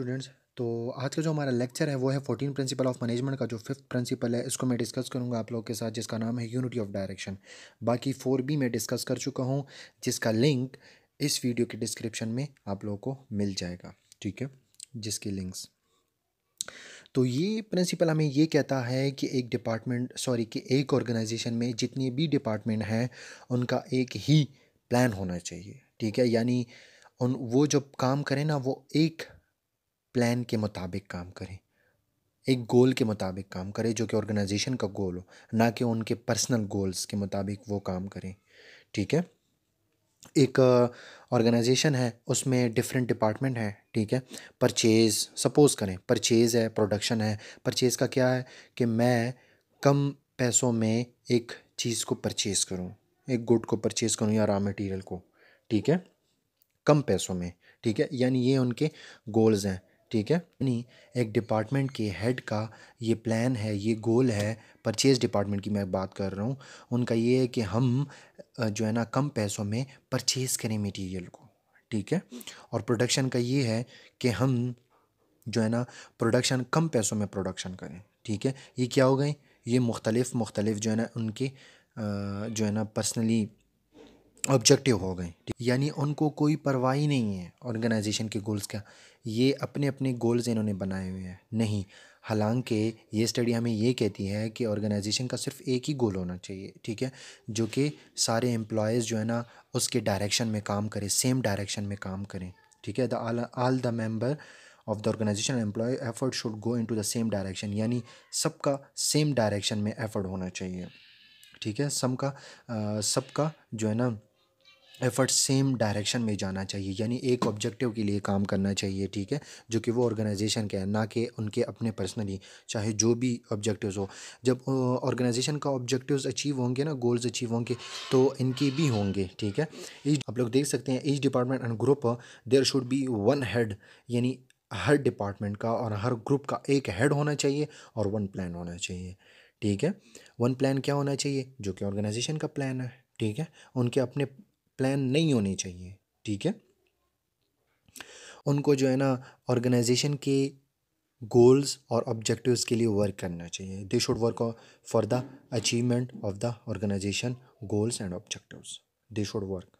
students तो आज का जो हमारा लेक्चर है वो है फोर्टीन प्रिंसिपल ऑफ मैनेजमेंट का जो फिफ्थ प्रिंसिपल है इसको मैं डिस्कस करूँगा आप लोग के साथ जिसका नाम है यूनिटी ऑफ डायरेक्शन बाकी फोर बी मैं डिस्कस कर चुका हूँ जिसका लिंक इस वीडियो के डिस्क्रिप्शन में आप लोगों को मिल जाएगा ठीक है जिसकी लिंक्स तो ये प्रिंसिपल हमें ये कहता है कि एक डिपार्टमेंट सॉरी कि एक ऑर्गेनाइजेशन में जितने भी डिपार्टमेंट हैं उनका एक ही प्लान होना चाहिए ठीक है यानी उन वो जब काम करें ना वो एक प्लान के मुताबिक काम करें एक गोल के मुताबिक काम करें जो कि ऑर्गेनाइजेशन का गोल हो ना कि उनके पर्सनल गोल्स के मुताबिक वो काम करें ठीक है एक ऑर्गेनाइजेशन है उसमें डिफरेंट डिपार्टमेंट है ठीक है परचेज़ सपोज़ करें परचेज़ है प्रोडक्शन है परचेज़ का क्या है कि मैं कम पैसों में एक चीज़ को परचेज़ करूँ एक गुड को परचेज़ करूँ या रॉ मटेरियल को ठीक है कम पैसों में ठीक है यानी ये उनके गोल्स हैं ठीक है यानी एक डिपार्टमेंट के हेड का ये प्लान है ये गोल है परचेज़ डिपार्टमेंट की मैं बात कर रहा हूँ उनका ये है कि हम जो है ना कम पैसों में परचेज़ करें मटेरियल को ठीक है और प्रोडक्शन का ये है कि हम जो है ना प्रोडक्शन कम पैसों में प्रोडक्शन करें ठीक है ये क्या हो गए ये मुख्तलिफ़ मुख्तलिफ़ जो है ना उनके जो है ना पर्सनली ऑब्जेक्टिव हो गए यानी उनको कोई परवाह ही नहीं है ऑर्गेनाइजेशन के गोल्स का ये अपने अपने गोल्स इन्होंने बनाए हुए हैं नहीं हालांकि ये स्टडी हमें ये कहती है कि ऑर्गेनाइजेशन का सिर्फ एक ही गोल होना चाहिए ठीक है जो कि सारे एम्प्लॉयज़ जो है ना उसके डायरेक्शन में काम करें सेम डायरेक्शन में काम करें ठीक है the the member of the organisation employ effort should go into the same direction यानी सबका सेम डायरेक्शन में एफर्ट होना चाहिए ठीक है सब सब सबका जो है ना एफर्ट सेम डायरेक्शन में जाना चाहिए यानी एक ऑब्जेक्टिव के लिए काम करना चाहिए ठीक है जो कि वो ऑर्गेनाइजेशन के है ना कि उनके अपने पर्सनली चाहे जो भी ऑब्जेक्टिव्स हो जब ऑर्गेनाइजेशन का ऑब्जेक्टिव्स अचीव होंगे ना गोल्स अचीव होंगे तो इनके भी होंगे ठीक है इस आप लोग देख सकते हैं each department and group there should be one head यानी हर डिपार्टमेंट का और हर ग्रुप का एक हेड होना चाहिए और वन प्लान होना चाहिए ठीक है वन प्लान क्या होना चाहिए जो कि ऑर्गेनाइजेशन का प्लान है ठीक है उनके अपने प्लान नहीं होने चाहिए ठीक है उनको जो है ना ऑर्गेनाइजेशन के गोल्स और ऑब्जेक्टिव्स के लिए वर्क करना चाहिए they should work for the achievement of the organisation goals and objectives they should work